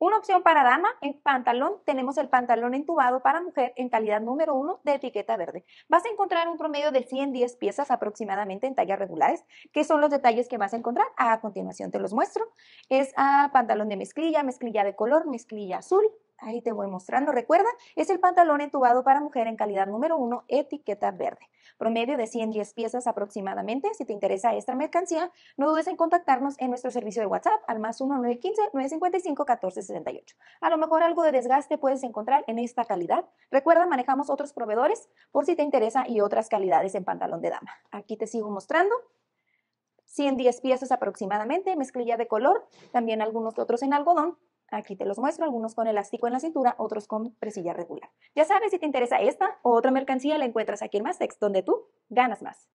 Una opción para dama en pantalón, tenemos el pantalón entubado para mujer en calidad número 1 de etiqueta verde. Vas a encontrar un promedio de 110 piezas aproximadamente en tallas regulares, que son los detalles que vas a encontrar. A continuación te los muestro. Es ah, pantalón de mezclilla, mezclilla de color, mezclilla azul, Ahí te voy mostrando. Recuerda, es el pantalón entubado para mujer en calidad número 1, etiqueta verde. Promedio de 110 piezas aproximadamente. Si te interesa esta mercancía, no dudes en contactarnos en nuestro servicio de WhatsApp al más 1-915-955-1468. A lo mejor algo de desgaste puedes encontrar en esta calidad. Recuerda, manejamos otros proveedores por si te interesa y otras calidades en pantalón de dama. Aquí te sigo mostrando. 110 piezas aproximadamente, mezclilla de color, también algunos otros en algodón Aquí te los muestro, algunos con elástico en la cintura, otros con presilla regular. Ya sabes, si te interesa esta o otra mercancía, la encuentras aquí en Mastex, donde tú ganas más.